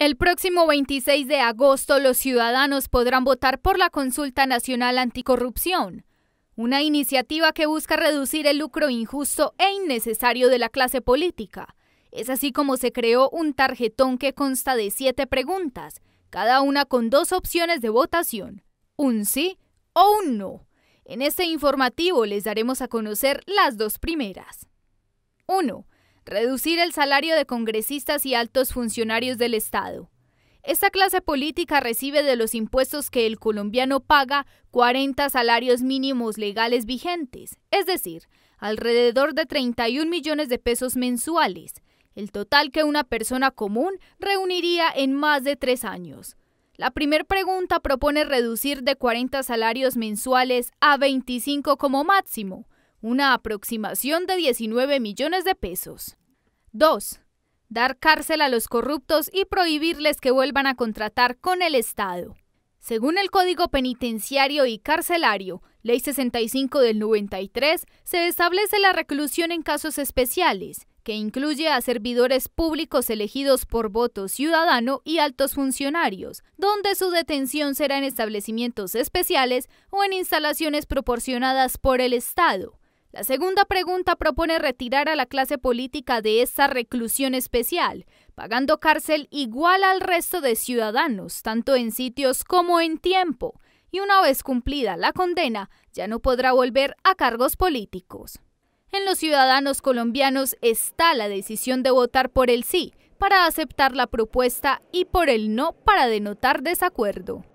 El próximo 26 de agosto los ciudadanos podrán votar por la Consulta Nacional Anticorrupción, una iniciativa que busca reducir el lucro injusto e innecesario de la clase política. Es así como se creó un tarjetón que consta de siete preguntas, cada una con dos opciones de votación, un sí o un no. En este informativo les daremos a conocer las dos primeras. 1. Reducir el salario de congresistas y altos funcionarios del Estado. Esta clase política recibe de los impuestos que el colombiano paga 40 salarios mínimos legales vigentes, es decir, alrededor de 31 millones de pesos mensuales, el total que una persona común reuniría en más de tres años. La primera pregunta propone reducir de 40 salarios mensuales a 25 como máximo, una aproximación de 19 millones de pesos. 2. Dar cárcel a los corruptos y prohibirles que vuelvan a contratar con el Estado. Según el Código Penitenciario y Carcelario, Ley 65 del 93, se establece la reclusión en casos especiales, que incluye a servidores públicos elegidos por voto ciudadano y altos funcionarios, donde su detención será en establecimientos especiales o en instalaciones proporcionadas por el Estado. La segunda pregunta propone retirar a la clase política de esta reclusión especial, pagando cárcel igual al resto de ciudadanos, tanto en sitios como en tiempo, y una vez cumplida la condena, ya no podrá volver a cargos políticos. En los ciudadanos colombianos está la decisión de votar por el sí para aceptar la propuesta y por el no para denotar desacuerdo.